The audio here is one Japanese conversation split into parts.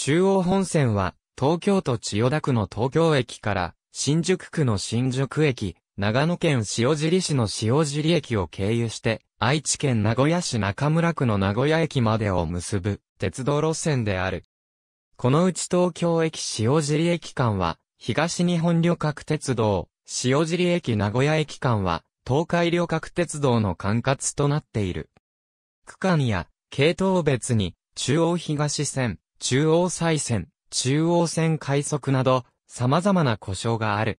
中央本線は、東京都千代田区の東京駅から、新宿区の新宿駅、長野県塩尻市の塩尻駅を経由して、愛知県名古屋市中村区の名古屋駅までを結ぶ、鉄道路線である。このうち東京駅塩尻駅間は、東日本旅客鉄道、塩尻駅名古屋駅間は、東海旅客鉄道の管轄となっている。区間や、系統別に、中央東線、中央再線、中央線快速など、様々な故障がある。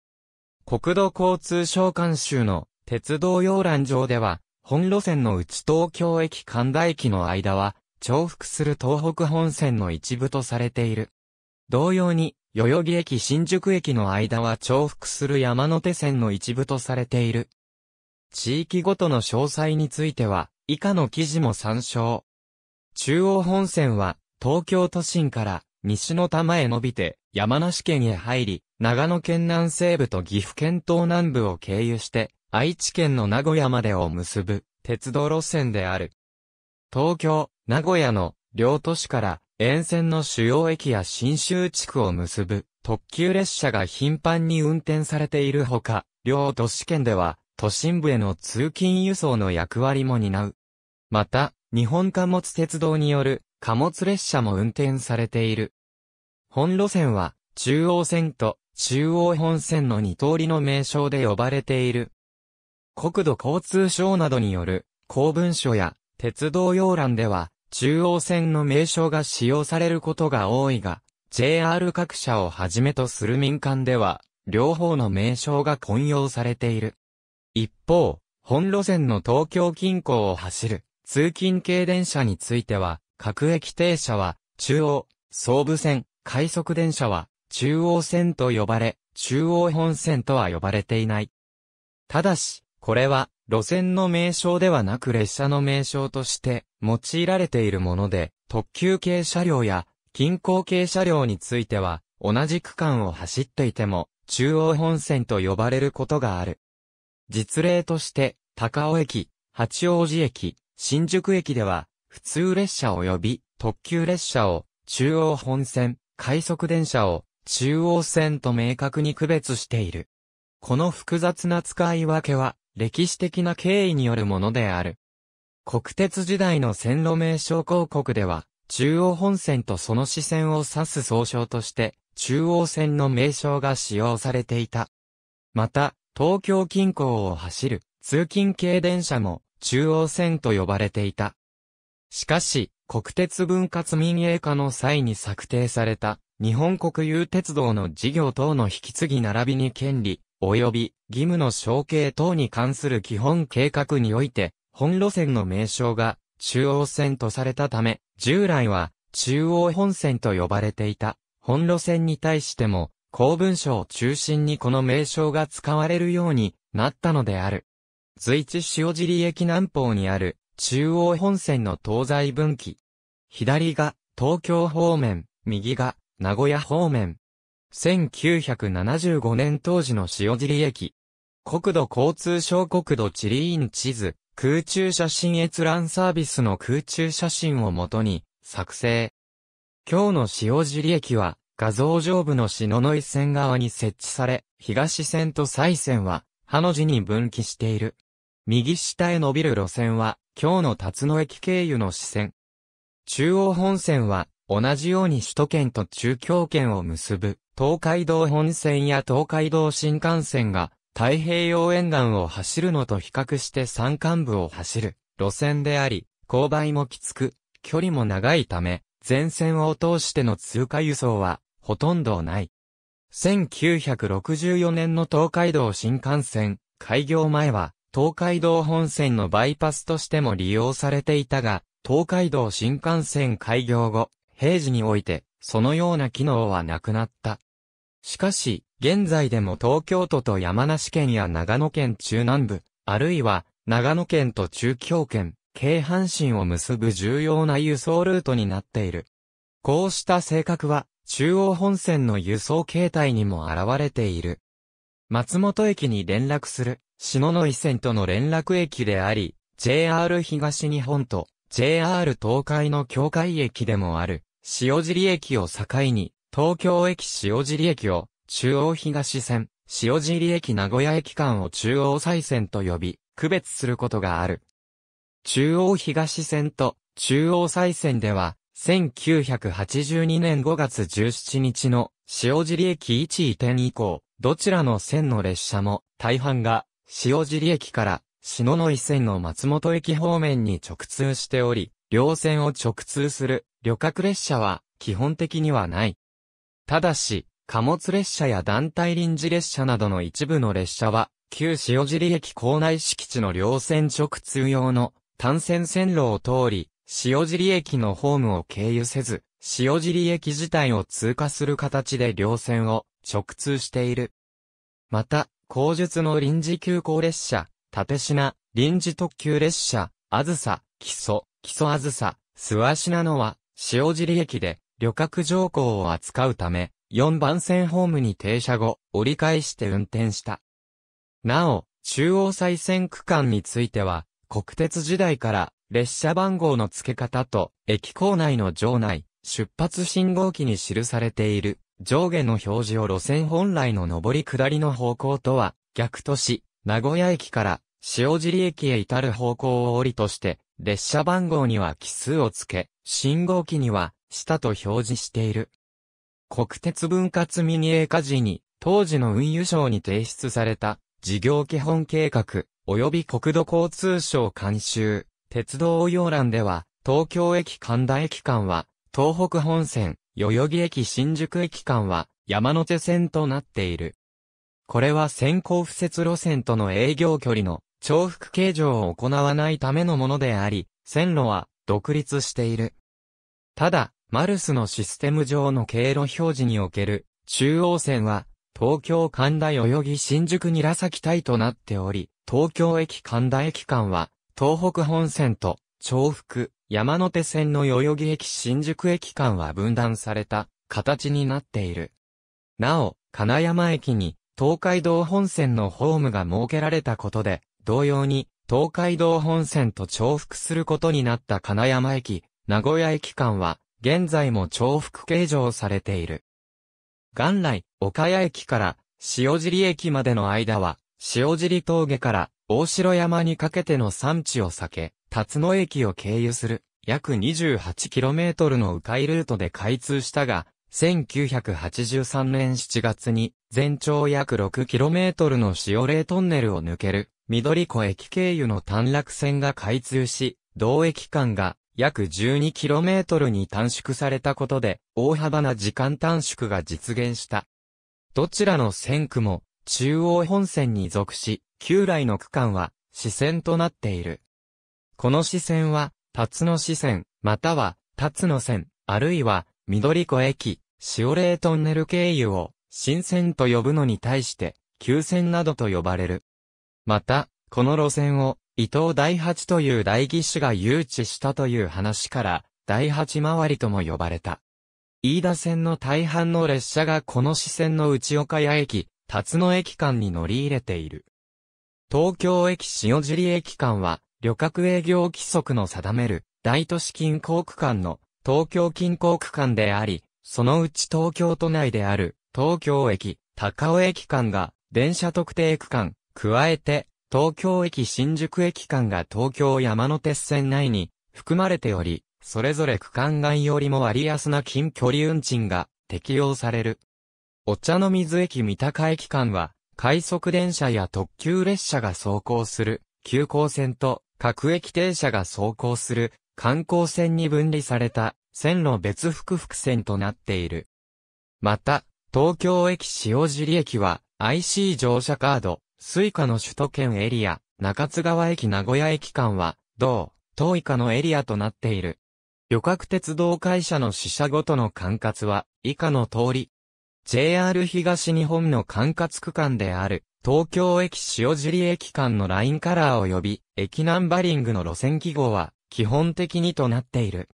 国土交通省監修の鉄道要覧上では、本路線の内東京駅神田駅の間は、重複する東北本線の一部とされている。同様に、代々木駅新宿駅の間は重複する山手線の一部とされている。地域ごとの詳細については、以下の記事も参照。中央本線は、東京都心から西の多摩へ伸びて山梨県へ入り、長野県南西部と岐阜県東南部を経由して、愛知県の名古屋までを結ぶ鉄道路線である。東京、名古屋の両都市から沿線の主要駅や新州地区を結ぶ特急列車が頻繁に運転されているほか、両都市圏では都心部への通勤輸送の役割も担う。また、日本貨物鉄道による貨物列車も運転されている。本路線は、中央線と中央本線の二通りの名称で呼ばれている。国土交通省などによる公文書や鉄道要欄では中央線の名称が使用されることが多いが、JR 各社をはじめとする民間では、両方の名称が混用されている。一方、本路線の東京近郊を走る通勤系電車については、各駅停車は、中央、総武線、快速電車は、中央線と呼ばれ、中央本線とは呼ばれていない。ただし、これは、路線の名称ではなく列車の名称として、用いられているもので、特急系車両や、近郊系車両については、同じ区間を走っていても、中央本線と呼ばれることがある。実例として、高尾駅、八王子駅、新宿駅では、普通列車及び特急列車を中央本線、快速電車を中央線と明確に区別している。この複雑な使い分けは歴史的な経緯によるものである。国鉄時代の線路名称広告では、中央本線とその支線を指す総称として、中央線の名称が使用されていた。また、東京近郊を走る通勤系電車も中央線と呼ばれていた。しかし、国鉄分割民営化の際に策定された、日本国有鉄道の事業等の引き継ぎ並びに権利、及び義務の承継等に関する基本計画において、本路線の名称が中央線とされたため、従来は中央本線と呼ばれていた本路線に対しても、公文書を中心にこの名称が使われるようになったのである。随一塩尻駅南方にある中央本線の東西分岐。左が東京方面、右が名古屋方面。1975年当時の塩尻駅。国土交通省国土地理院地図、空中写真閲覧サービスの空中写真をもとに作成。今日の塩尻駅は画像上部の篠ノ井線側に設置され、東線と西線は、ハの字に分岐している。右下へ伸びる路線は、今日の辰野駅経由の支線。中央本線は、同じように首都圏と中京圏を結ぶ、東海道本線や東海道新幹線が、太平洋沿岸を走るのと比較して山間部を走る路線であり、勾配もきつく、距離も長いため、前線を通しての通過輸送は、ほとんどない。1964年の東海道新幹線、開業前は、東海道本線のバイパスとしても利用されていたが、東海道新幹線開業後、平時において、そのような機能はなくなった。しかし、現在でも東京都と山梨県や長野県中南部、あるいは長野県と中京圏、京阪神を結ぶ重要な輸送ルートになっている。こうした性格は、中央本線の輸送形態にも現れている。松本駅に連絡する、篠ノ井線との連絡駅であり、JR 東日本と JR 東海の境界駅でもある、塩尻駅を境に、東京駅塩尻駅を、中央東線、塩尻駅名古屋駅間を中央西線と呼び、区別することがある。中央東線と中央西線では、1982年5月17日の塩尻駅1移転以降、どちらの線の列車も大半が塩尻駅から篠ノ井線の松本駅方面に直通しており、両線を直通する旅客列車は基本的にはない。ただし、貨物列車や団体臨時列車などの一部の列車は、旧塩尻駅構内敷地の両線直通用の単線線路を通り、塩尻駅のホームを経由せず、塩尻駅自体を通過する形で両線を直通している。また、後述の臨時急行列車、立品、臨時特急列車、あずさ、木曽、木曽あずさ、諏訪品のは、塩尻駅で旅客乗降を扱うため、4番線ホームに停車後、折り返して運転した。なお、中央再線区間については、国鉄時代から列車番号の付け方と、駅構内の場内、出発信号機に記されている、上下の表示を路線本来の上り下りの方向とは、逆とし、名古屋駅から塩尻駅へ至る方向を折りとして、列車番号には奇数をつけ、信号機には、下と表示している。国鉄分割ミニ映画時に、当時の運輸省に提出された、事業基本計画、及び国土交通省監修、鉄道用欄では、東京駅神田駅間は、東北本線、代々木駅新宿駅間は、山手線となっている。これは先行不設路線との営業距離の重複形状を行わないためのものであり、線路は独立している。ただ、マルスのシステム上の経路表示における中央線は東京神田代々木新宿にらさき隊となっており、東京駅神田駅間は東北本線と、重複、山手線の代々木駅新宿駅間は分断された形になっている。なお、金山駅に東海道本線のホームが設けられたことで、同様に東海道本線と重複することになった金山駅、名古屋駅間は、現在も重複形状されている。元来、岡谷駅から塩尻駅までの間は、塩尻峠から大城山にかけての山地を避け、辰野駅を経由する約 28km の迂回ルートで開通したが、1983年7月に全長約 6km の塩冷トンネルを抜ける緑湖駅経由の短絡線が開通し、同駅間が約 12km に短縮されたことで大幅な時間短縮が実現した。どちらの線区も中央本線に属し、旧来の区間は、支線となっている。この支線は、辰野支線、または、辰野線、あるいは、緑湖駅、塩冷トンネル経由を、新線と呼ぶのに対して、旧線などと呼ばれる。また、この路線を、伊藤第八という大義士が誘致したという話から、第八回りとも呼ばれた。飯田線の大半の列車がこの支線の内岡谷駅、辰野駅間に乗り入れている。東京駅塩尻駅間は、旅客営業規則の定める、大都市近郊区間の、東京近郊区間であり、そのうち東京都内である、東京駅、高尾駅間が、電車特定区間、加えて、東京駅新宿駅間が東京山手線内に、含まれており、それぞれ区間外よりも割安な近距離運賃が適用される。お茶の水駅三鷹駅間は、快速電車や特急列車が走行する、急行線と各駅停車が走行する、観光線に分離された、線路別複々線となっている。また、東京駅塩尻駅は、IC 乗車カード、スイカの首都圏エリア、中津川駅名古屋駅間は、同、東以下のエリアとなっている。旅客鉄道会社の支社ごとの管轄は、以下の通り、JR 東日本の管轄区間である、東京駅塩尻駅間のラインカラー及び、駅ナンバリングの路線記号は、基本的にとなっている。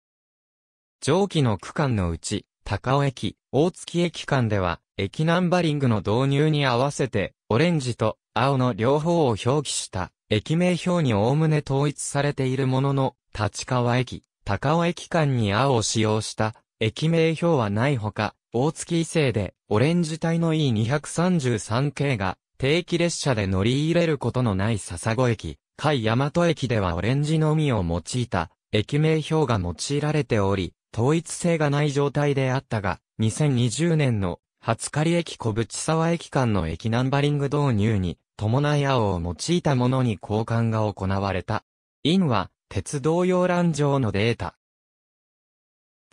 上記の区間のうち、高尾駅、大月駅間では、駅ナンバリングの導入に合わせて、オレンジと青の両方を表記した、駅名表に概ね統一されているものの、立川駅、高尾駅間に青を使用した、駅名表はないほか、大月伊勢で、オレンジ帯の E233 系が、定期列車で乗り入れることのない笹子駅、海大和駅ではオレンジのみを用いた、駅名表が用いられており、統一性がない状態であったが、2020年の、初狩駅小淵沢駅間の駅ナンバリング導入に、伴い青を用いたものに交換が行われた。インは、鉄道用覧上のデータ、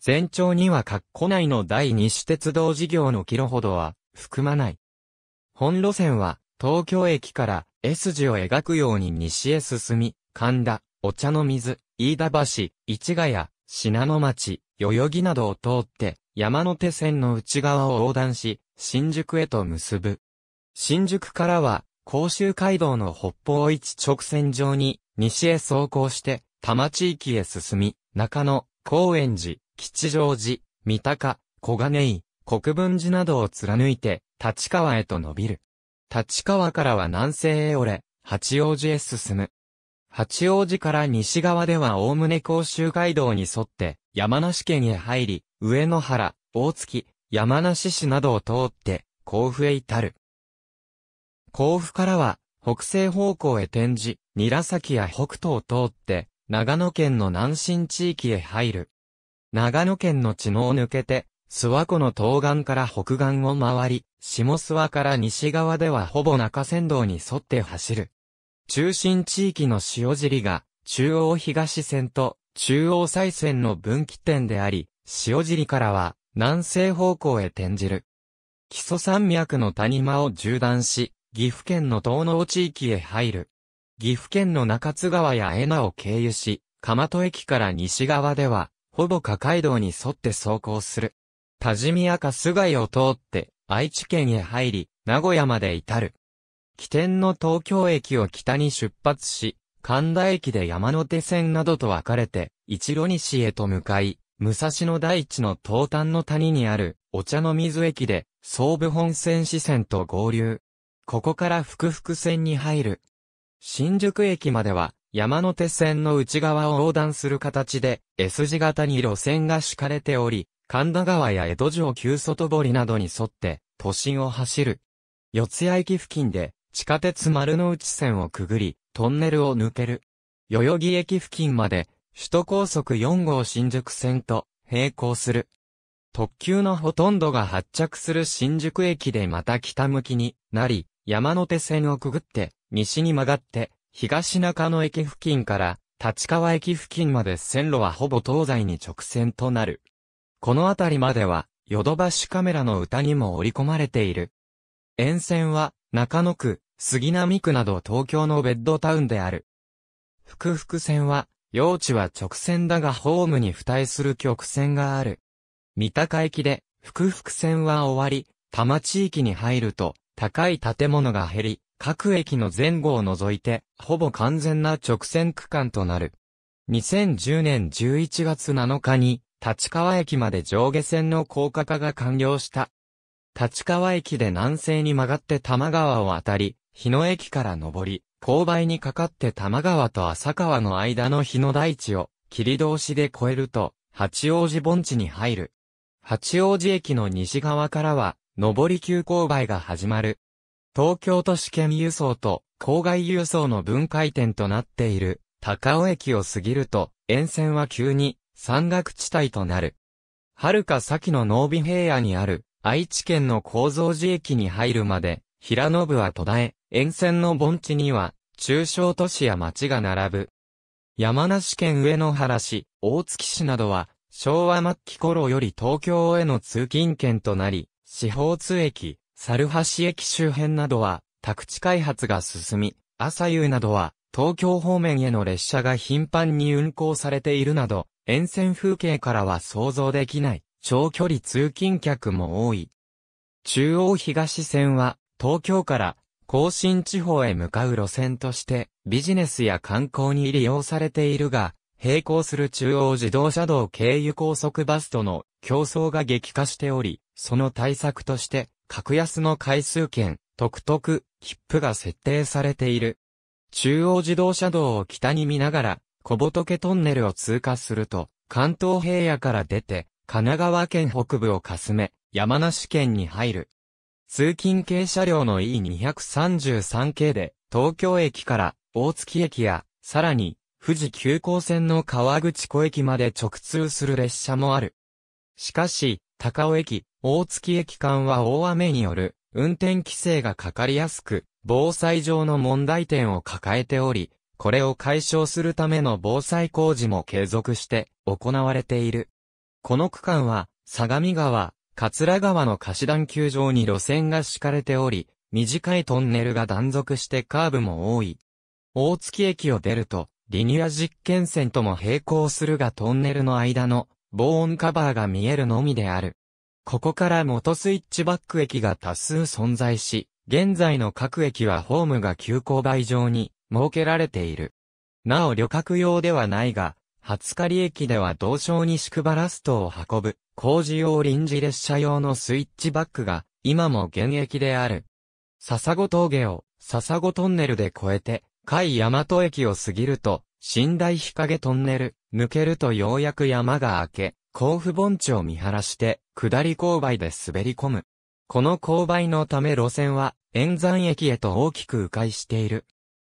全長には括弧内の第二種鉄道事業のキロほどは含まない。本路線は東京駅から S 字を描くように西へ進み、神田、お茶の水、飯田橋、市ヶ谷、品野町、代々木などを通って山手線の内側を横断し、新宿へと結ぶ。新宿からは甲州街道の北方一直線上に西へ走行して多摩地域へ進み、中野、高円寺、吉祥寺、三鷹、小金井、国分寺などを貫いて、立川へと伸びる。立川からは南西へ折れ、八王子へ進む。八王子から西側では概ね甲州街道に沿って、山梨県へ入り、上野原、大月、山梨市などを通って、甲府へ至る。甲府からは、北西方向へ転じ、韮崎や北東を通って、長野県の南進地域へ入る。長野県の地毛を抜けて、諏訪湖の東岸から北岸を回り、下諏訪から西側ではほぼ中山道に沿って走る。中心地域の塩尻が、中央東線と中央西線の分岐点であり、塩尻からは南西方向へ転じる。基礎山脈の谷間を縦断し、岐阜県の東農地域へ入る。岐阜県の中津川や江名を経由し、蒲戸駅から西側では、ほぼカ街道に沿って走行する。多治見赤須貝を通って愛知県へ入り、名古屋まで至る。起点の東京駅を北に出発し、神田駅で山手線などと分かれて、一路西へと向かい、武蔵野大地の東端の谷にある、お茶の水駅で、総武本線支線と合流。ここから福福線に入る。新宿駅までは、山手線の内側を横断する形で S 字型に路線が敷かれており、神田川や江戸城旧外堀などに沿って都心を走る。四谷駅付近で地下鉄丸の内線をくぐり、トンネルを抜ける。代々木駅付近まで首都高速4号新宿線と並行する。特急のほとんどが発着する新宿駅でまた北向きになり、山手線をくぐって、西に曲がって、東中野駅付近から立川駅付近まで線路はほぼ東西に直線となる。この辺りまでは、ヨドバシカメラの歌にも織り込まれている。沿線は、中野区、杉並区など東京のベッドタウンである。福福線は、用地は直線だがホームに付帯する曲線がある。三鷹駅で、福福線は終わり、多摩地域に入ると、高い建物が減り、各駅の前後を除いて、ほぼ完全な直線区間となる。2010年11月7日に、立川駅まで上下線の高架化が完了した。立川駅で南西に曲がって多摩川を渡り、日野駅から上り、勾配にかかって多摩川と浅川の間の日野大地を、切通しで越えると、八王子盆地に入る。八王子駅の西側からは、上り急勾配が始まる。東京都市圏輸送と郊外輸送の分解点となっている高尾駅を過ぎると沿線は急に山岳地帯となる。遥か先の濃尾平野にある愛知県の構造寺駅に入るまで平信は途絶え、沿線の盆地には中小都市や町が並ぶ。山梨県上野原市、大月市などは昭和末期頃より東京への通勤圏となり、四方通駅、猿橋駅周辺などは、宅地開発が進み、朝夕などは、東京方面への列車が頻繁に運行されているなど、沿線風景からは想像できない、長距離通勤客も多い。中央東線は、東京から甲信地方へ向かう路線として、ビジネスや観光に利用されているが、並行する中央自動車道経由高速バスとの競争が激化しており、その対策として、格安の回数券、特特、切符が設定されている。中央自動車道を北に見ながら、小仏トンネルを通過すると、関東平野から出て、神奈川県北部をかすめ、山梨県に入る。通勤系車両の E233 系で、東京駅から大月駅や、さらに、富士急行線の川口湖駅まで直通する列車もある。しかし、高尾駅、大月駅間は大雨による運転規制がかかりやすく、防災上の問題点を抱えており、これを解消するための防災工事も継続して行われている。この区間は、相模川、桂川の貸し段球場に路線が敷かれており、短いトンネルが断続してカーブも多い。大月駅を出ると、リニア実験線とも並行するがトンネルの間の防音カバーが見えるのみである。ここから元スイッチバック駅が多数存在し、現在の各駅はホームが急勾配上に設けられている。なお旅客用ではないが、初狩駅では同省に宿場ラストを運ぶ工事用臨時列車用のスイッチバックが今も現役である。笹子峠を笹子トンネルで越えて、甲斐大和駅を過ぎると、寝台日陰トンネル、抜けるとようやく山が明け、甲府盆地を見晴らして、下り勾配で滑り込む。この勾配のため路線は、沿山駅へと大きく迂回している。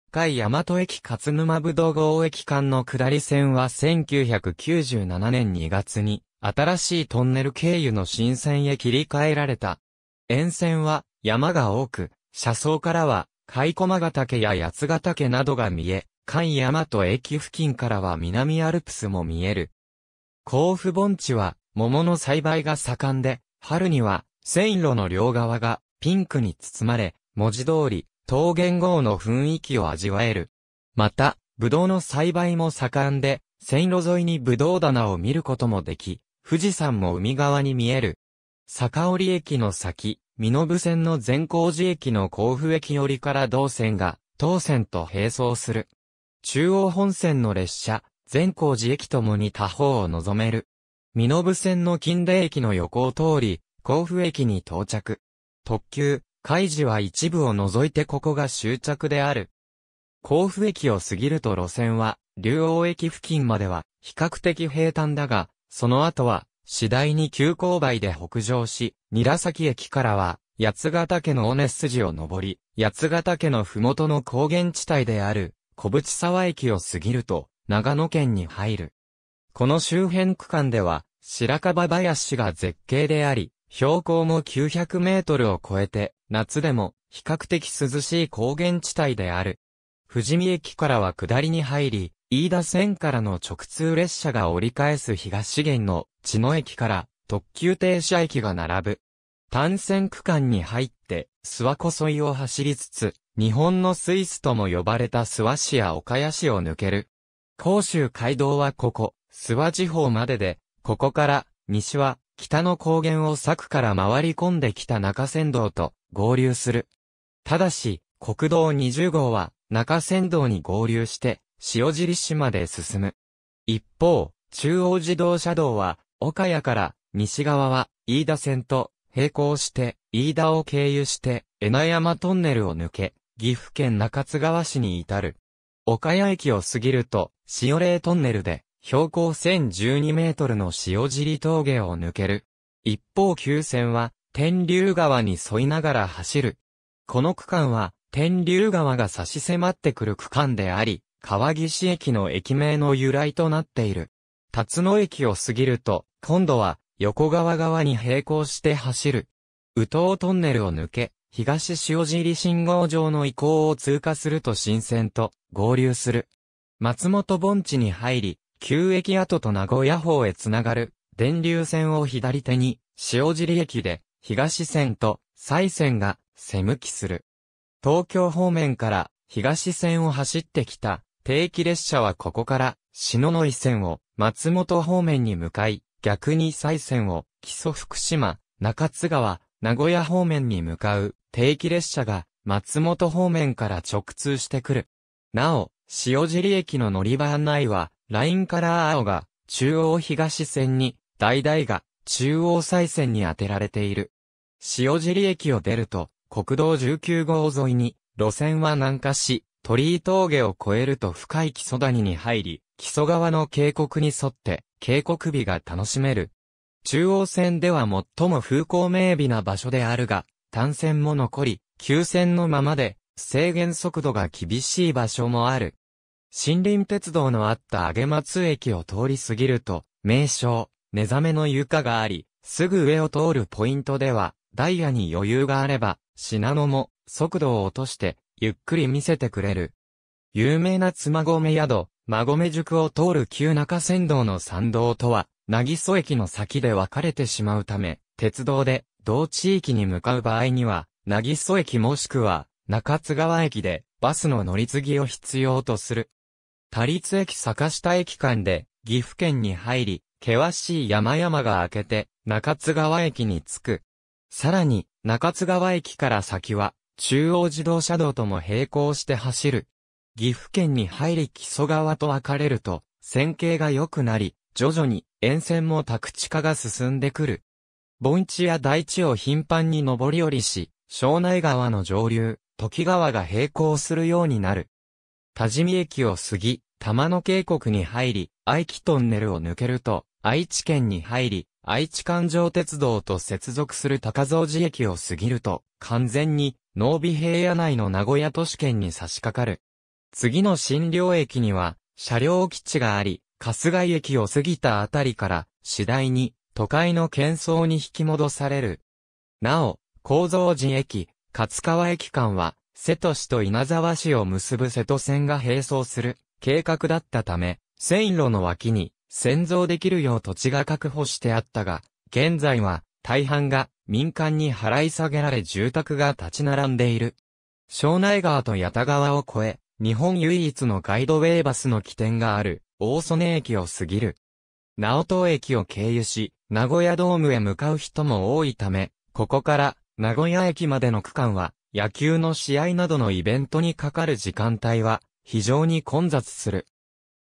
海大和駅勝沼武道号駅間の下り線は1997年2月に、新しいトンネル経由の新線へ切り替えられた。沿線は、山が多く、車窓からは、貝駒ヶ岳や八ヶ岳などが見え、甲斐と駅付近からは南アルプスも見える。甲府盆地は桃の栽培が盛んで、春には線路の両側がピンクに包まれ、文字通り、桃源郷の雰囲気を味わえる。また、ブドウの栽培も盛んで、線路沿いにブドウ棚を見ることもでき、富士山も海側に見える。坂織駅の先、身延線の善光寺駅の甲府駅寄りから同線が、当線と並走する。中央本線の列車、善光寺駅ともに他方を望める。身延線の近代駅の横を通り、甲府駅に到着。特急、海事は一部を除いてここが終着である。甲府駅を過ぎると路線は、竜王駅付近までは比較的平坦だが、その後は次第に急勾配で北上し、韮崎駅からは八ヶ岳の尾根筋を登り、八ヶ岳の麓の高原地帯である小淵沢駅を過ぎると、長野県に入る。この周辺区間では、白樺林が絶景であり、標高も900メートルを超えて、夏でも比較的涼しい高原地帯である。富士見駅からは下りに入り、飯田線からの直通列車が折り返す東源の千野駅から特急停車駅が並ぶ。単線区間に入って諏訪湖沿いを走りつつ、日本のスイスとも呼ばれた諏訪市や岡谷市を抜ける。甲州街道はここ、諏訪地方までで、ここから西は北の高原を柵から回り込んできた中山道と合流する。ただし、国道20号は中山道に合流して塩尻市まで進む。一方、中央自動車道は岡谷から西側は飯田線と並行して飯田を経由して江名山トンネルを抜け、岐阜県中津川市に至る。岡谷駅を過ぎると、塩霊トンネルで、標高1012メートルの塩尻峠を抜ける。一方急線は、天竜川に沿いながら走る。この区間は、天竜川が差し迫ってくる区間であり、川岸駅の駅名の由来となっている。辰野駅を過ぎると、今度は、横川側に並行して走る。宇東トンネルを抜け、東塩尻信号場の移行を通過すると新線と合流する。松本盆地に入り、旧駅跡と名古屋方へつながる、電流線を左手に、塩尻駅で、東線と西線が、背向きする。東京方面から、東線を走ってきた、定期列車はここから、篠ノ井線を、松本方面に向かい、逆に西線を、木曽福島、中津川、名古屋方面に向かう定期列車が松本方面から直通してくる。なお、塩尻駅の乗り場案内は、ラインから青が中央東線に、大々が中央西線に当てられている。塩尻駅を出ると、国道19号沿いに、路線は南下し、鳥居峠を越えると深い木曽谷に入り、木曽川の渓谷に沿って、渓谷美が楽しめる中央線では最も風光明媚な場所であるが、単線も残り、急線のままで、制限速度が厳しい場所もある。森林鉄道のあった上松駅を通り過ぎると、名称、寝覚めの床があり、すぐ上を通るポイントでは、ダイヤに余裕があれば、品野も速度を落として、ゆっくり見せてくれる。有名な妻込宿、馬込宿を通る旧中山道の参道とは、なぎそ駅の先で分かれてしまうため、鉄道で同地域に向かう場合には、なぎそ駅もしくは中津川駅でバスの乗り継ぎを必要とする。多立駅坂下駅間で岐阜県に入り、険しい山々が明けて中津川駅に着く。さらに中津川駅から先は中央自動車道とも並行して走る。岐阜県に入り木曽川と分かれると、線形が良くなり、徐々に沿線も宅地化が進んでくる。盆地や大地を頻繁に上り下りし、庄内川の上流、時川が並行するようになる。多治見駅を過ぎ、玉野渓谷に入り、愛知トンネルを抜けると、愛知県に入り、愛知環状鉄道と接続する高蔵寺駅を過ぎると、完全に、濃尾平野内の名古屋都市圏に差し掛かる。次の新寮駅には、車両基地があり、春日井駅を過ぎたあたりから、次第に、都会の喧騒に引き戻される。なお、構造寺駅、勝川駅間は、瀬戸市と稲沢市を結ぶ瀬戸線が並走する計画だったため、線路の脇に、先造できるよう土地が確保してあったが、現在は、大半が民間に払い下げられ住宅が立ち並んでいる。庄内川と八田川を越え、日本唯一のガイドウェイバスの起点がある、大曽根駅を過ぎる。直東駅を経由し、名古屋ドームへ向かう人も多いため、ここから名古屋駅までの区間は、野球の試合などのイベントにかかる時間帯は、非常に混雑する。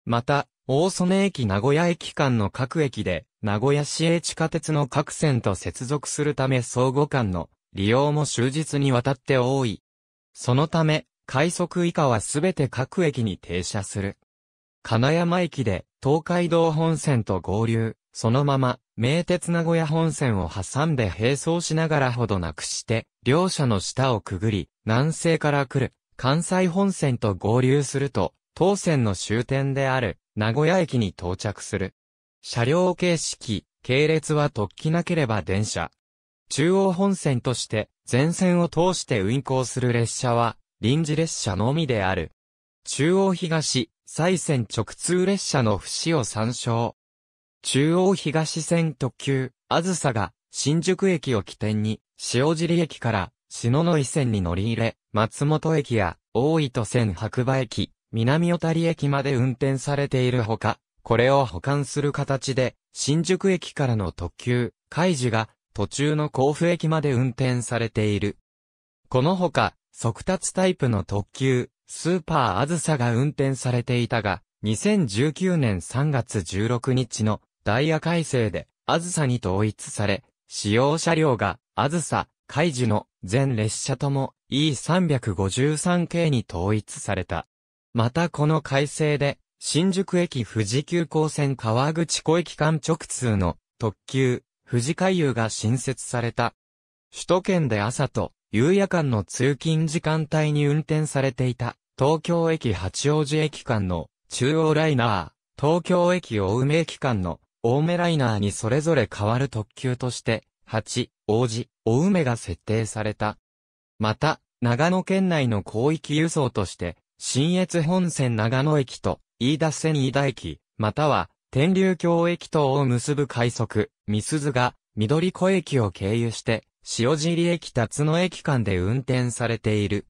また、大曽根駅名古屋駅間の各駅で、名古屋市営地下鉄の各線と接続するため相互間の利用も終日にわたって多い。そのため、快速以下はすべて各駅に停車する。金山駅で東海道本線と合流、そのまま名鉄名古屋本線を挟んで並走しながらほどなくして、両者の下をくぐり、南西から来る関西本線と合流すると、当線の終点である名古屋駅に到着する。車両形式、系列は突起なければ電車。中央本線として、全線を通して運行する列車は、臨時列車のみである。中央東、西線直通列車の節を参照。中央東線特急、あずさが、新宿駅を起点に、塩尻駅から、篠ノ井線に乗り入れ、松本駅や、大糸線白馬駅、南小谷駅まで運転されているほか、これを保管する形で、新宿駅からの特急、海事が、途中の甲府駅まで運転されている。このほか、速達タイプの特急、スーパーあずさが運転されていたが、2019年3月16日のダイヤ改正で、あずさに統一され、使用車両が、あずさ、海樹の全列車とも E353 系に統一された。またこの改正で、新宿駅富士急行線川口湖駅間直通の特急、富士海遊が新設された。首都圏で朝と夕夜間の通勤時間帯に運転されていた、東京駅八王子駅間の中央ライナー、東京駅青梅駅間の青梅ライナーにそれぞれ変わる特急として、八王子、青梅が設定された。また、長野県内の広域輸送として、新越本線長野駅と、飯田線飯田駅、または、天竜橋駅等を結ぶ快速、みすが、緑湖駅を経由して、塩尻駅辰野駅間で運転されている。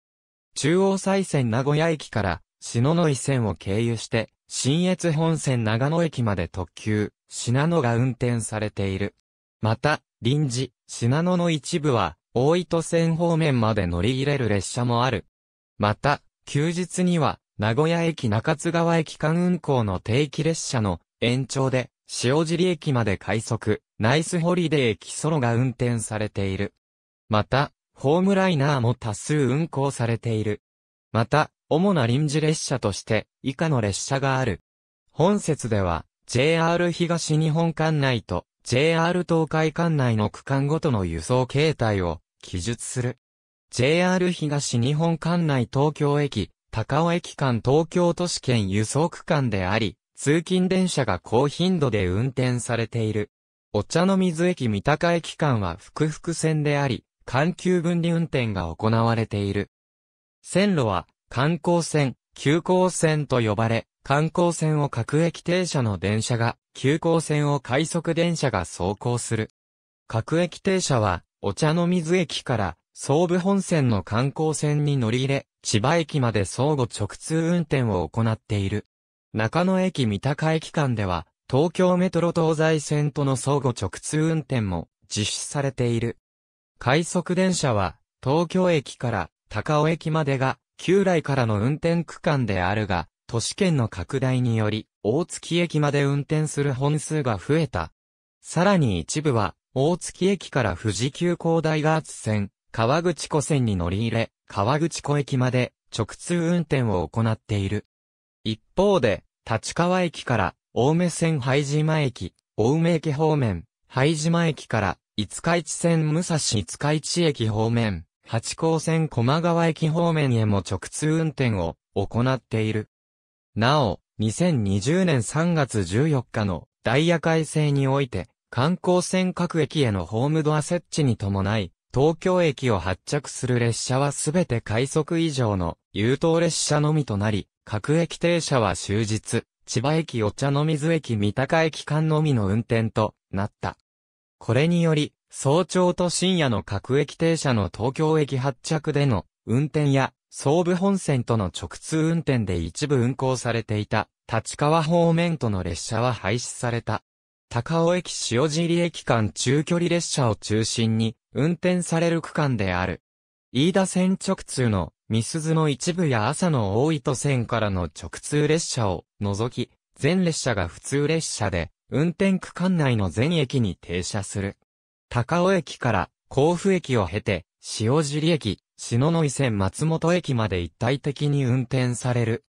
中央西線名古屋駅から、篠ノ井線を経由して、新越本線長野駅まで特急、しなのが運転されている。また、臨時、しなのの一部は、大糸線方面まで乗り入れる列車もある。また、休日には、名古屋駅中津川駅間運行の定期列車の延長で、塩尻駅まで快速、ナイスホリデー駅ソロが運転されている。また、ホームライナーも多数運行されている。また、主な臨時列車として以下の列車がある。本節では JR 東日本管内と JR 東海管内の区間ごとの輸送形態を記述する。JR 東日本管内東京駅、高尾駅間東京都市圏輸送区間であり、通勤電車が高頻度で運転されている。お茶の水駅三鷹駅間は複々線であり、環球分離運転が行われている。線路は、観光線、急行線と呼ばれ、観光線を各駅停車の電車が、急行線を快速電車が走行する。各駅停車は、お茶の水駅から、総武本線の観光線に乗り入れ、千葉駅まで相互直通運転を行っている。中野駅三鷹駅間では、東京メトロ東西線との相互直通運転も実施されている。快速電車は東京駅から高尾駅までが旧来からの運転区間であるが、都市圏の拡大により大月駅まで運転する本数が増えた。さらに一部は大月駅から富士急行大ガーツ線、川口湖線に乗り入れ、川口湖駅まで直通運転を行っている。一方で、立川駅から青梅線拝島駅、青梅駅方面、拝島駅から、五日市線武蔵五日市駅方面、八高線駒川駅方面へも直通運転を行っている。なお、2020年3月14日のダイヤ改正において、観光船各駅へのホームドア設置に伴い、東京駅を発着する列車はすべて快速以上の優等列車のみとなり、各駅停車は終日、千葉駅お茶の水駅三鷹駅間のみの運転となった。これにより、早朝と深夜の各駅停車の東京駅発着での運転や、総武本線との直通運転で一部運行されていた、立川方面との列車は廃止された。高尾駅塩尻駅間中距離列車を中心に運転される区間である。飯田線直通の、ミスズの一部や朝の大糸線からの直通列車を除き、全列車が普通列車で、運転区間内の全駅に停車する。高尾駅から甲府駅を経て、塩尻駅、篠ノ井線松本駅まで一体的に運転される。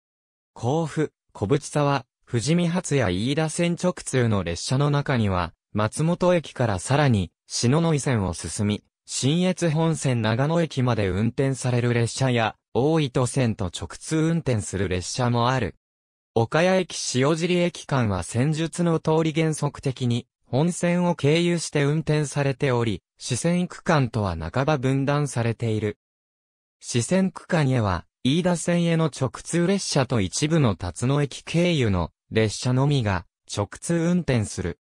甲府、小淵沢、富士見発や飯田線直通の列車の中には、松本駅からさらに、篠ノ井線を進み、新越本線長野駅まで運転される列車や、大糸線と直通運転する列車もある。岡谷駅塩尻駅間は戦術の通り原則的に、本線を経由して運転されており、四線区間とは半ば分断されている。四線区間へは、飯田線への直通列車と一部の辰野駅経由の列車のみが直通運転する。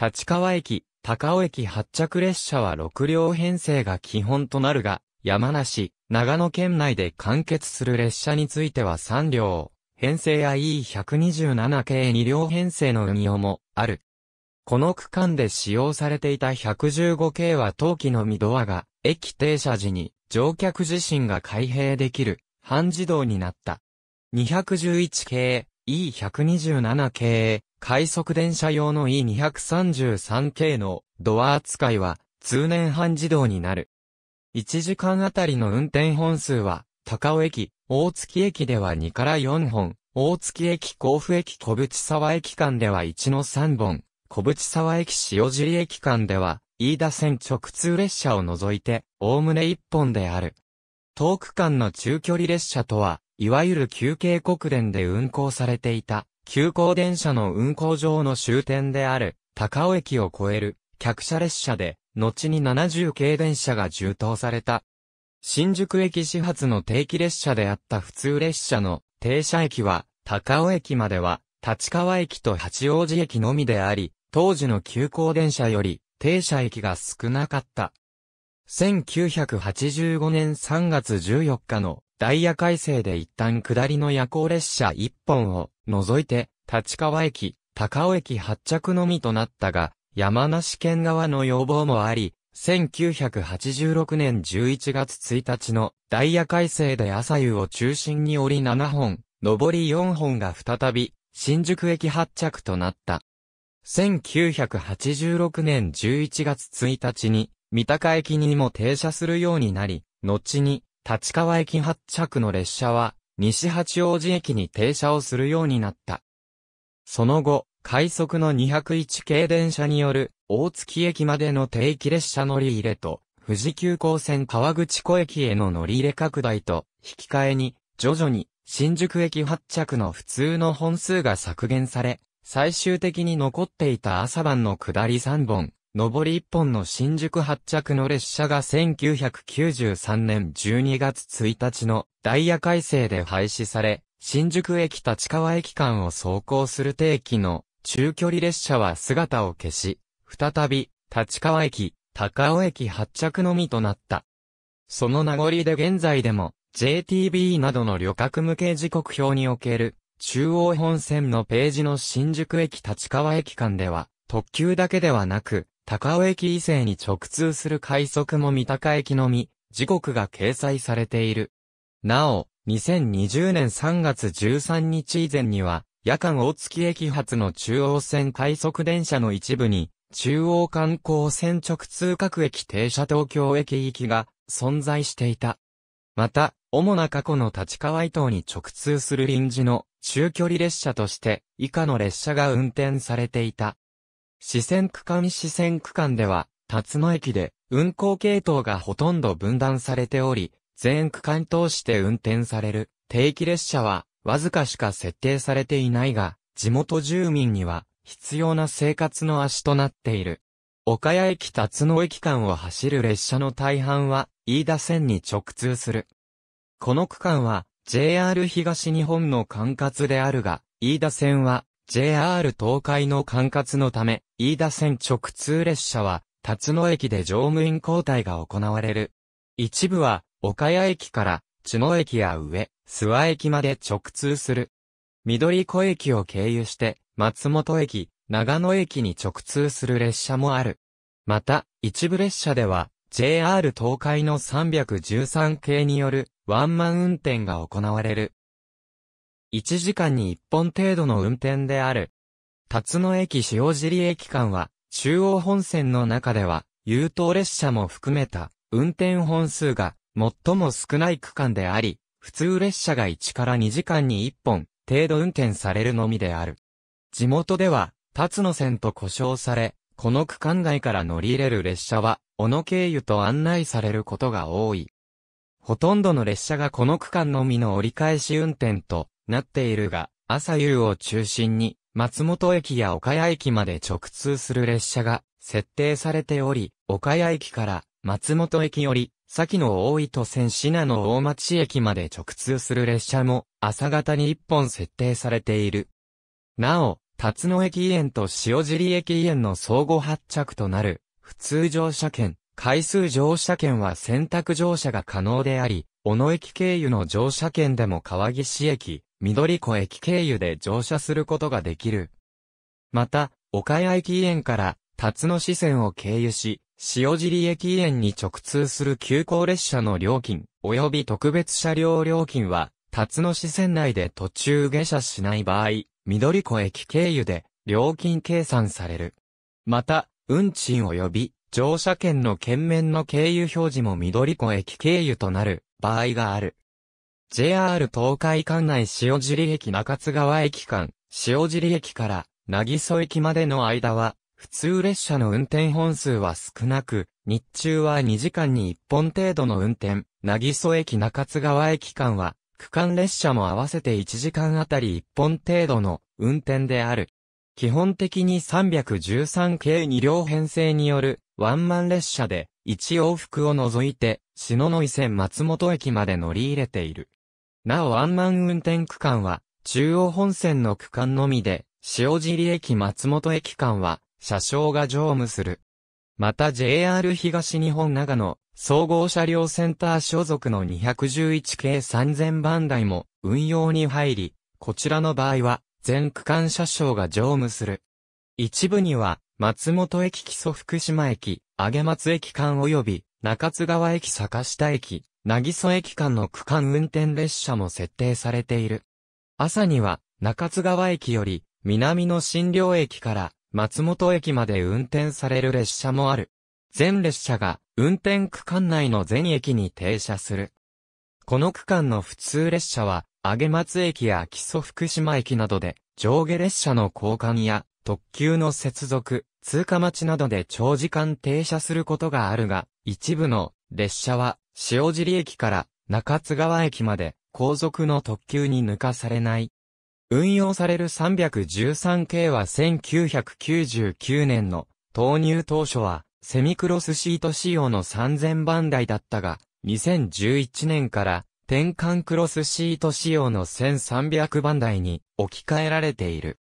立川駅、高尾駅発着列車は6両編成が基本となるが、山梨、長野県内で完結する列車については3両。編成 IE127 系2両編成の運用もある。この区間で使用されていた115系は当期のミドアが、駅停車時に乗客自身が開閉できる、半自動になった。211系、E127 系、快速電車用の E233 系のドア扱いは通年半自動になる。1時間あたりの運転本数は高尾駅、大月駅では2から4本、大月駅甲府駅小淵沢駅間では1の3本、小淵沢駅塩尻駅間では、飯田線直通列車を除いて、おおむね1本である。東区間の中距離列車とは、いわゆる休憩国電で運行されていた、急行電車の運行上の終点である、高尾駅を越える、客車列車で、後に70系電車が充当された、新宿駅始発の定期列車であった普通列車の停車駅は、高尾駅までは、立川駅と八王子駅のみであり、当時の急行電車より停車駅が少なかった。1985年3月14日のダイヤ改正で一旦下りの夜行列車1本を除いて、立川駅、高尾駅発着のみとなったが、山梨県側の要望もあり、1986年11月1日のダイヤ改正で朝夕を中心に折り7本、上り4本が再び新宿駅発着となった。1986年11月1日に三鷹駅にも停車するようになり、後に立川駅発着の列車は西八王子駅に停車をするようになった。その後、快速の201系電車による大月駅までの定期列車乗り入れと、富士急行線川口湖駅への乗り入れ拡大と、引き換えに、徐々に、新宿駅発着の普通の本数が削減され、最終的に残っていた朝晩の下り3本、上り1本の新宿発着の列車が1993年12月1日のダイヤ改正で廃止され、新宿駅立川駅間を走行する定期の中距離列車は姿を消し、再び、立川駅、高尾駅発着のみとなった。その名残で現在でも、JTB などの旅客向け時刻表における、中央本線のページの新宿駅立川駅間では、特急だけではなく、高尾駅以西に直通する快速も三鷹駅のみ、時刻が掲載されている。なお、2020年3月13日以前には、夜間大月駅発の中央線快速電車の一部に、中央観光線直通各駅停車東京駅行きが存在していた。また、主な過去の立川伊東に直通する臨時の中距離列車として以下の列車が運転されていた。四線区間四線区間では、辰野駅で運行系統がほとんど分断されており、全区間通して運転される定期列車はわずかしか設定されていないが、地元住民には必要な生活の足となっている。岡谷駅辰野駅間を走る列車の大半は、飯田線に直通する。この区間は、JR 東日本の管轄であるが、飯田線は、JR 東海の管轄のため、飯田線直通列車は、辰野駅で乗務員交代が行われる。一部は、岡谷駅から茅野駅や上、諏訪駅まで直通する。緑湖駅を経由して、松本駅、長野駅に直通する列車もある。また、一部列車では、JR 東海の313系によるワンマン運転が行われる。1時間に1本程度の運転である。辰野駅塩尻駅間は、中央本線の中では、優等列車も含めた運転本数が最も少ない区間であり、普通列車が1から2時間に1本程度運転されるのみである。地元では、辰野線と呼称され、この区間外から乗り入れる列車は、小野経由と案内されることが多い。ほとんどの列車がこの区間のみの折り返し運転となっているが、朝夕を中心に、松本駅や岡谷駅まで直通する列車が設定されており、岡谷駅から松本駅より先の大糸線品の大町駅まで直通する列車も朝方に1本設定されている。なお、辰野駅園と塩尻駅園の相互発着となる普通乗車券、回数乗車券は選択乗車が可能であり、小野駅経由の乗車券でも川岸駅、緑湖駅経由で乗車することができる。また、岡谷駅園から、辰野支線を経由し、塩尻駅園に直通する急行列車の料金、及び特別車両料金は、辰野市線内で途中下車しない場合、緑湖駅経由で料金計算される。また、運賃及び乗車券の券面の経由表示も緑湖駅経由となる場合がある。JR 東海管内塩尻駅中津川駅間、塩尻駅から、なぎそ駅までの間は、普通列車の運転本数は少なく、日中は2時間に1本程度の運転、なぎそ駅中津川駅間は、区間列車も合わせて1時間あたり1本程度の運転である。基本的に313系2両編成によるワンマン列車で1往復を除いて篠ノ井線松本駅まで乗り入れている。なおワンマン運転区間は中央本線の区間のみで塩尻駅松本駅間は車掌が乗務する。また JR 東日本長野総合車両センター所属の211系3000番台も運用に入り、こちらの場合は全区間車掌が乗務する。一部には松本駅基礎福島駅、上松駅間及び中津川駅坂下駅、渚駅間の区間運転列車も設定されている。朝には中津川駅より南の新寮駅から松本駅まで運転される列車もある。全列車が運転区間内の全駅に停車する。この区間の普通列車は、上松駅や木曽福島駅などで、上下列車の交換や特急の接続、通過待ちなどで長時間停車することがあるが、一部の列車は塩尻駅から中津川駅まで後続の特急に抜かされない運用される 313K は1999年の投入当初はセミクロスシート仕様の3000番台だったが、2011年から転換クロスシート仕様の1300番台に置き換えられている。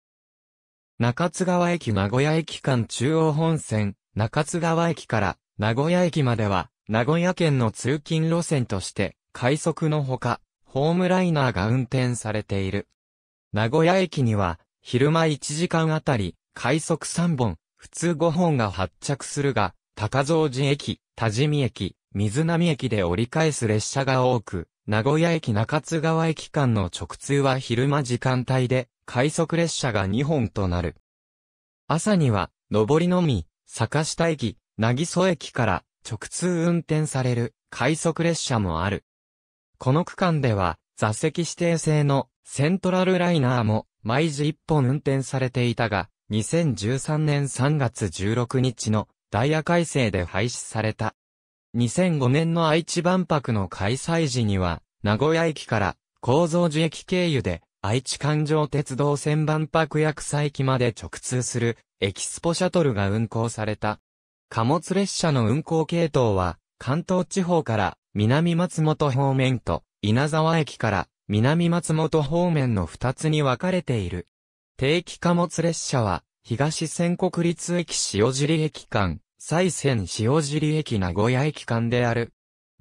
中津川駅名古屋駅間中央本線、中津川駅から名古屋駅までは、名古屋県の通勤路線として、快速のほか、ホームライナーが運転されている。名古屋駅には、昼間1時間あたり、快速3本、普通5本が発着するが、高蔵寺駅、多治見駅、水波駅で折り返す列車が多く、名古屋駅中津川駅間の直通は昼間時間帯で、快速列車が2本となる。朝には、上りのみ、坂下駅、渚そ駅から直通運転される快速列車もある。この区間では、座席指定制のセントラルライナーも毎時一本運転されていたが、2013年3月16日のダイヤ改正で廃止された。2005年の愛知万博の開催時には、名古屋駅から構造寺駅経由で愛知環状鉄道線万博薬草駅まで直通するエキスポシャトルが運行された。貨物列車の運行系統は関東地方から南松本方面と稲沢駅から南松本方面の二つに分かれている。定期貨物列車は、東線国立駅塩尻駅間、西線塩尻駅名古屋駅間である。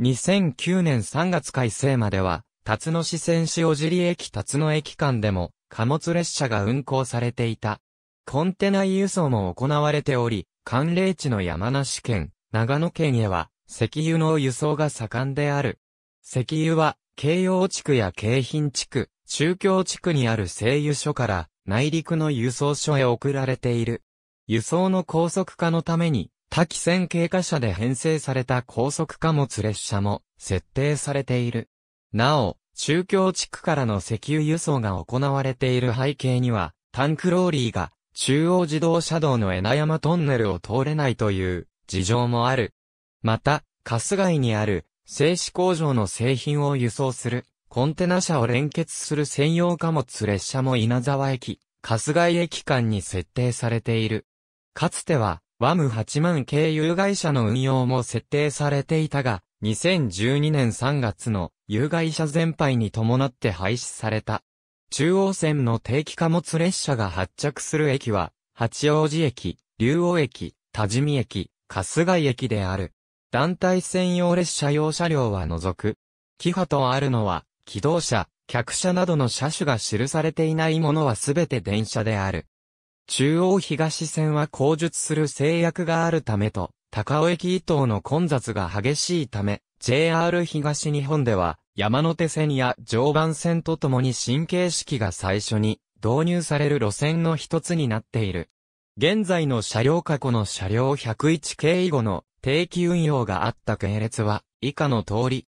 2009年3月改正までは、辰野市線塩尻駅辰野駅間でも、貨物列車が運行されていた。コンテナ輸送も行われており、寒冷地の山梨県、長野県へは、石油の輸送が盛んである。石油は、京葉地区や京浜地区、中京地区にある製油所から内陸の輸送所へ送られている。輸送の高速化のために、多機線経過車で編成された高速貨物列車も設定されている。なお、中京地区からの石油輸送が行われている背景には、タンクローリーが中央自動車道の江名山トンネルを通れないという事情もある。また、春日井にある製紙工場の製品を輸送する、コンテナ車を連結する専用貨物列車も稲沢駅、春日井駅間に設定されている。かつては、ワム8万系有害車の運用も設定されていたが、2012年3月の有害車全廃に伴って廃止された。中央線の定期貨物列車が発着する駅は、八王子駅、竜王駅、多治見駅、春日井駅である。団体専用列車用車両は除く。キハとあるのは、機動車、客車などの車種が記されていないものはすべて電車である。中央東線は工述する制約があるためと、高尾駅以東の混雑が激しいため、JR 東日本では、山手線や常磐線とともに新形式が最初に導入される路線の一つになっている。現在の車両過去の車両101系以後の定期運用があった系列は、以下の通り。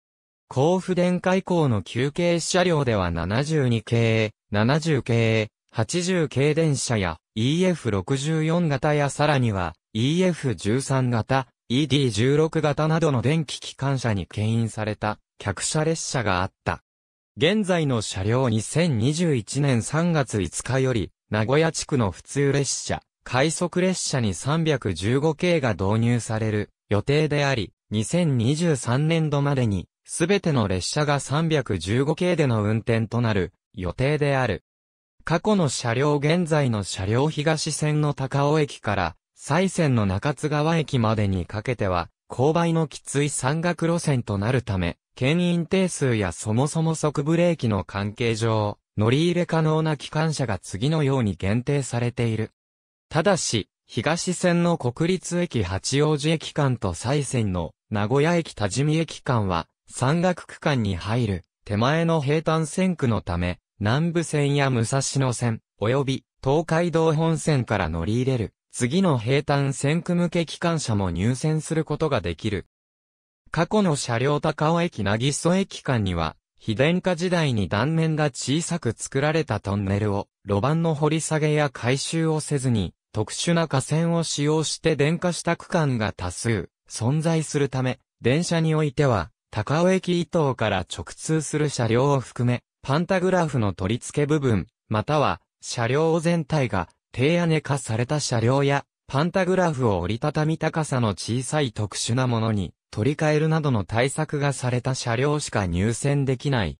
甲府電開港の休憩車両では72系、70系、80系電車や EF64 型やさらには EF13 型、ED16 型などの電気機関車に牽引された客車列車があった。現在の車両2021年3月5日より、名古屋地区の普通列車、快速列車に315系が導入される予定であり、2023年度までに、すべての列車が315系での運転となる予定である。過去の車両現在の車両東線の高尾駅から西線の中津川駅までにかけては、勾配のきつい山岳路線となるため、牽引定数やそもそも即ブレーキの関係上、乗り入れ可能な機関車が次のように限定されている。ただし、東線の国立駅八王子駅間と西線の名古屋駅多治見駅間は山岳区間に入る手前の平坦線区のため南部線や武蔵野線及び東海道本線から乗り入れる次の平坦線区向け機関車も入線することができる。過去の車両高尾駅なぎそ駅間には、非電化時代に断面が小さく作られたトンネルを、路盤の掘り下げや改修をせずに、特殊な架線を使用して電化した区間が多数存在するため、電車においては、高尾駅伊東から直通する車両を含め、パンタグラフの取り付け部分、または、車両全体が低屋根化された車両や、パンタグラフを折りたたみ高さの小さい特殊なものに取り替えるなどの対策がされた車両しか入線できない。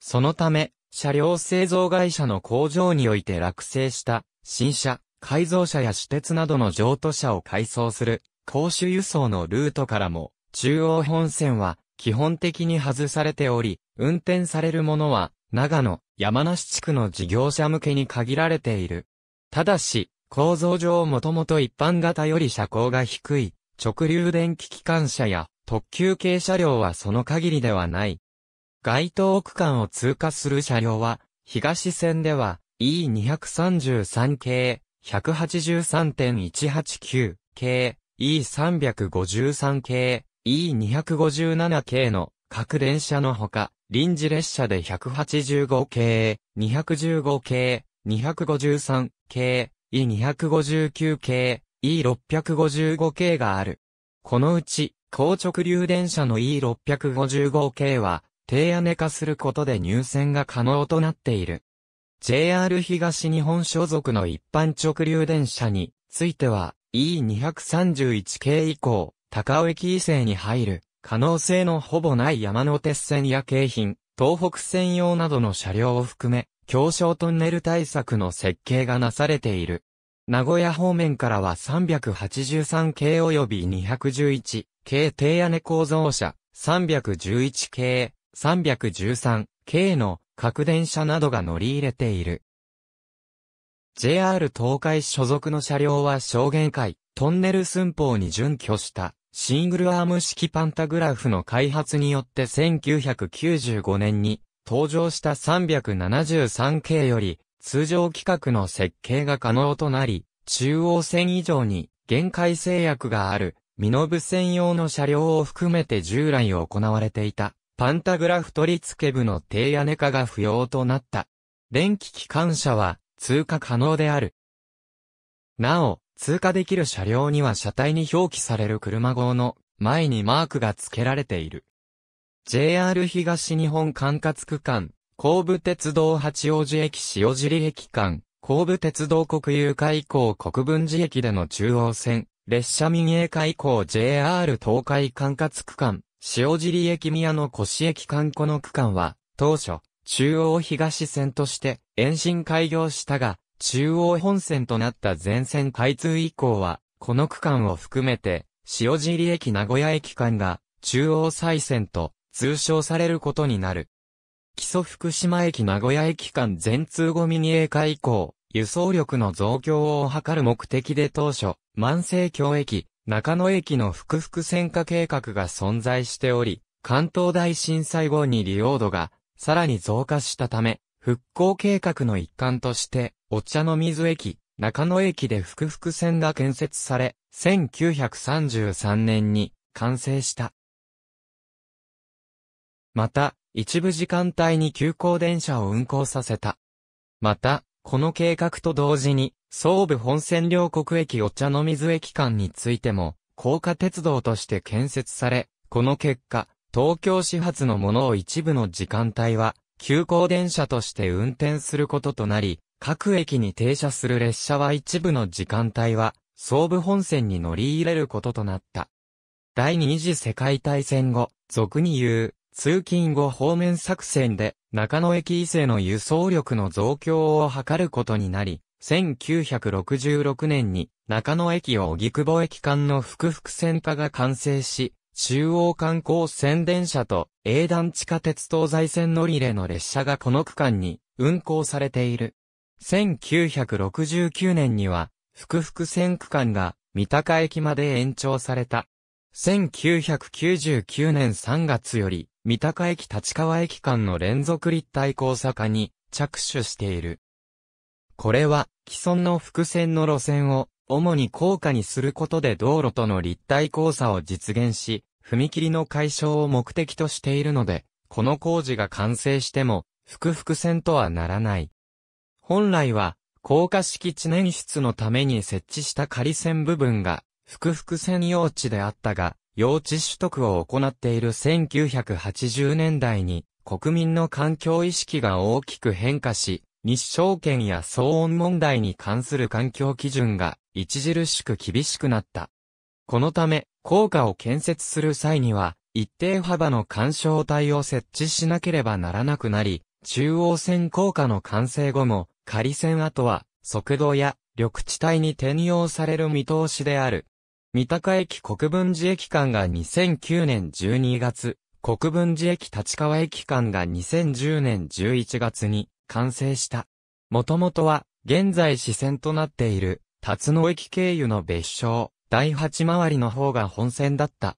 そのため、車両製造会社の工場において落成した新車、改造車や私鉄などの譲渡車を改装する、公衆輸送のルートからも、中央本線は基本的に外されており、運転されるものは、長野、山梨地区の事業者向けに限られている。ただし、構造上もともと一般型より車高が低い、直流電気機関車や特急系車両はその限りではない。該当区間を通過する車両は、東線では E233 系、183.189系 E353 系 E257 系の各電車のほか、臨時列車で185系、215系、253系、E259 系、E655 系がある。このうち、高直流電車の E655 系は、低屋根化することで入線が可能となっている。JR 東日本所属の一般直流電車については E231 系以降、高尾駅以西に入る可能性のほぼない山手線や京浜、東北線用などの車両を含め、狭小トンネル対策の設計がなされている。名古屋方面からは383系及び211系低屋根構造車、311系、313系の各電車などが乗り入れている。JR 東海所属の車両は証言会、トンネル寸法に準拠したシングルアーム式パンタグラフの開発によって1995年に登場した373系より通常規格の設計が可能となり、中央線以上に限界制約がある、身延線用の車両を含めて従来行われていたパンタグラフ取り付け部の低屋根化が不要となった。電気機関車は通過可能である。なお、通過できる車両には車体に表記される車号の前にマークが付けられている。JR 東日本管轄区間、神戸鉄道八王子駅塩尻駅間、神戸鉄道国有化以降国分寺駅での中央線、列車民営化以降 JR 東海管轄区間、塩尻駅宮の越駅間この区間は、当初、中央東線として延伸開業したが、中央本線となった全線開通以降は、この区間を含めて、塩尻駅名古屋駅間が、中央再線と通称されることになる。基礎福島駅名古屋駅間全通後ミニ栄化以降、輸送力の増強を図る目的で当初、万世橋駅、中野駅の複々線化計画が存在しており、関東大震災後に利用度がさらに増加したため、復興計画の一環として、お茶の水駅、中野駅で複々線が建設され、1933年に完成した。また、一部時間帯に急行電車を運行させた。また、この計画と同時に、総武本線両国駅お茶の水駅間についても、高架鉄道として建設され、この結果、東京始発のものを一部の時間帯は、急行電車として運転することとなり、各駅に停車する列車は一部の時間帯は、総武本線に乗り入れることとなった。第二次世界大戦後、俗に言う、通勤後方面作戦で中野駅伊勢の輸送力の増強を図ることになり、1966年に中野駅を荻窪駅間の複々線化が完成し、中央観光線電車と営団地下鉄東西線乗り入れの列車がこの区間に運行されている。1969年には、複々線区間が三鷹駅まで延長された。1999年3月より、三鷹駅立川駅間の連続立体交差化に着手している。これは既存の伏線の路線を主に高架にすることで道路との立体交差を実現し、踏切の解消を目的としているので、この工事が完成しても、複々線とはならない。本来は、高架式地面室のために設置した仮線部分が、複々線用地であったが、用地取得を行っている1980年代に、国民の環境意識が大きく変化し、日照権や騒音問題に関する環境基準が著しく厳しくなった。このため、効果を建設する際には、一定幅の干渉帯を設置しなければならなくなり、中央線効果の完成後も、仮線跡は、速度や緑地帯に転用される見通しである。三鷹駅国分寺駅間が2009年12月、国分寺駅立川駅間が2010年11月に完成した。もともとは、現在支線となっている、辰野駅経由の別称、第8回りの方が本線だった。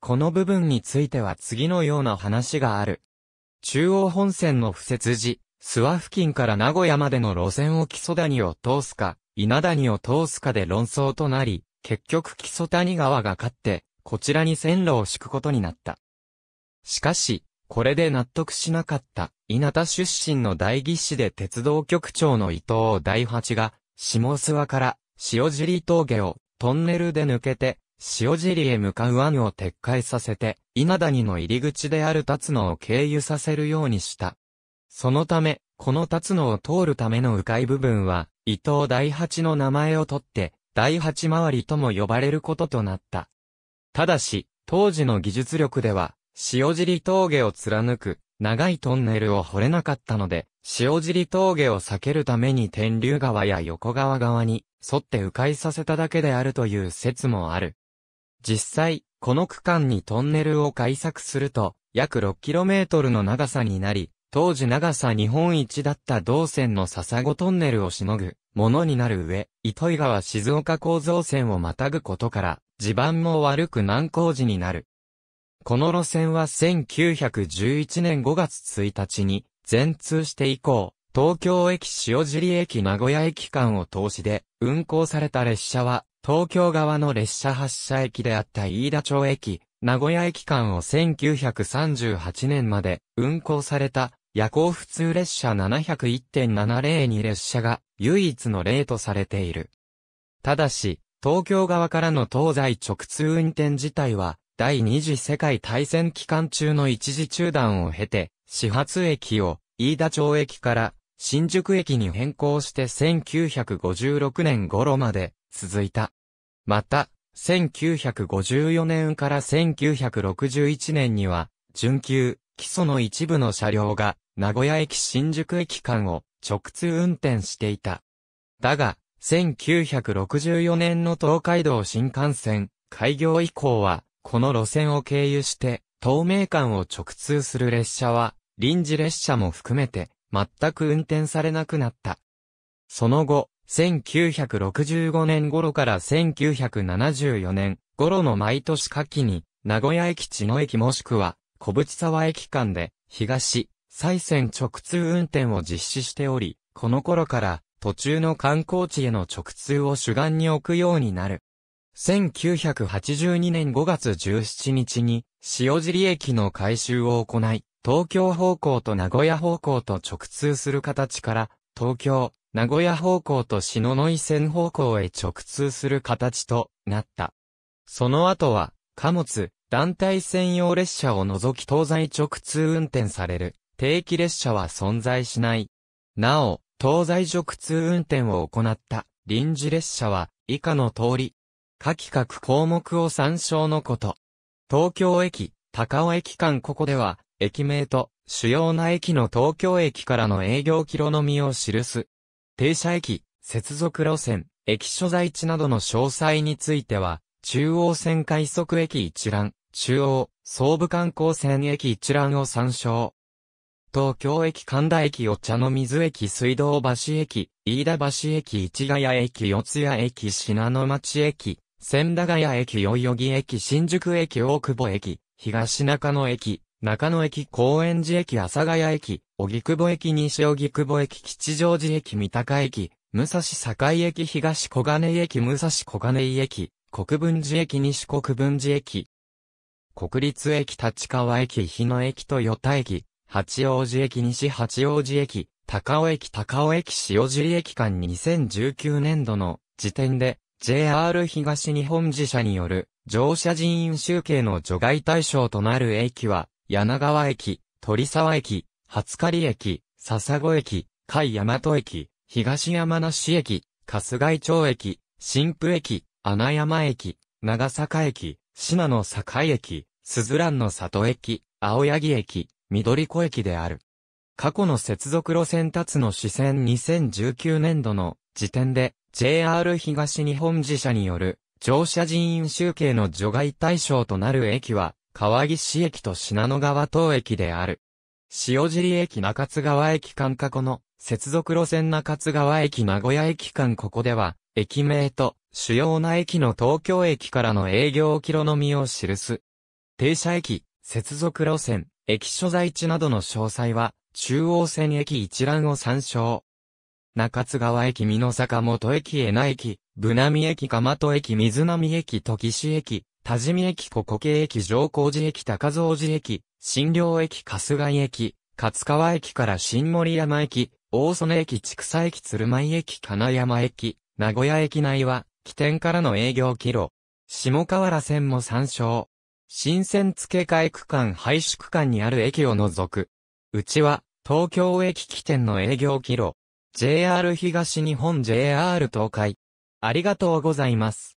この部分については次のような話がある。中央本線の布設時、諏訪付近から名古屋までの路線を木曽谷を通すか、稲谷を通すかで論争となり、結局木曽谷川が勝って、こちらに線路を敷くことになった。しかし、これで納得しなかった、稲田出身の大義士で鉄道局長の伊藤大八が、下諏訪から塩尻峠をトンネルで抜けて、塩尻へ向かう案を撤回させて、稲谷の入り口である辰野を経由させるようにした。そのため、この辰野を通るための迂回部分は、伊藤大八の名前を取って、第八回りとも呼ばれることとなった。ただし、当時の技術力では、塩尻峠を貫く長いトンネルを掘れなかったので、塩尻峠を避けるために天竜川や横川側に沿って迂回させただけであるという説もある。実際、この区間にトンネルを開削すると、約 6km の長さになり、当時長さ日本一だった道線の笹子トンネルをしのぐものになる上、糸魚川静岡構造線をまたぐことから、地盤も悪く難工事になる。この路線は1911年5月1日に、全通して以降、東京駅塩尻駅名古屋駅間を通しで、運行された列車は、東京側の列車発車駅であった飯田町駅、名古屋駅間を1938年まで運行された夜行普通列車701.702列車が唯一の例とされている。ただし、東京側からの東西直通運転自体は、第二次世界大戦期間中の一時中断を経て、始発駅を飯田町駅から新宿駅に変更して1956年頃まで続いた。また、1954年から1961年には、準急、基礎の一部の車両が、名古屋駅新宿駅間を直通運転していた。だが、1964年の東海道新幹線開業以降は、この路線を経由して、東名間を直通する列車は、臨時列車も含めて、全く運転されなくなった。その後、1965年頃から1974年頃の毎年夏季に、名古屋駅地の駅もしくは、小淵沢駅間で、東、再線直通運転を実施しており、この頃から途中の観光地への直通を主眼に置くようになる。1982年5月17日に塩尻駅の改修を行い、東京方向と名古屋方向と直通する形から東京、名古屋方向と篠ノ井線方向へ直通する形となった。その後は、貨物、団体専用列車を除き東西直通運転される。定期列車は存在しない。なお、東西直通運転を行った臨時列車は以下の通り、各各項目を参照のこと。東京駅、高尾駅間ここでは、駅名と主要な駅の東京駅からの営業キロのみを記す。停車駅、接続路線、駅所在地などの詳細については、中央線快速駅一覧、中央、総武観光線駅一覧を参照。東京駅神田駅お茶の水駅水道橋駅、飯田橋駅市ヶ谷駅四谷駅品野町駅、千駄ヶ谷駅代々木駅新宿駅大久保駅、東中野駅、中野駅高円寺駅阿佐ヶ谷駅、荻窪駅西荻窪駅吉祥寺駅三鷹駅、武蔵境駅東小金井駅武蔵小金井駅、国分寺駅西国分寺駅、国立駅立川駅日野駅と与田駅、八王子駅西八王子駅、高尾駅高尾駅塩尻駅間に2019年度の時点で JR 東日本自社による乗車人員集計の除外対象となる駅は柳川駅、鳥沢駅、初狩駅、笹子駅、甲斐大和駅、東山梨駅、春日井町駅、新府駅、穴山駅、長坂駅、島の境駅、鈴蘭の里駅、青柳駅、緑湖駅である。過去の接続路線立の支線2019年度の時点で JR 東日本自社による乗車人員集計の除外対象となる駅は川岸駅と品野川等駅である。塩尻駅中津川駅間過去の接続路線中津川駅名古屋駅間ここでは駅名と主要な駅の東京駅からの営業キロのみを記す。停車駅、接続路線、駅所在地などの詳細は、中央線駅一覧を参照。中津川駅美濃坂本駅江奈駅、部波駅蒲戸駅水波駅時市駅、多治見駅小古家駅上高寺駅高蔵寺駅、新陵駅春日井駅、勝川駅から新森山駅、大曽根駅千草駅鶴舞駅金山駅、名古屋駅内は、起点からの営業キロ。下河原線も参照。新線付け替え区間廃止区間にある駅を除く。うちは、東京駅起点の営業キロ。JR 東日本 JR 東海。ありがとうございます。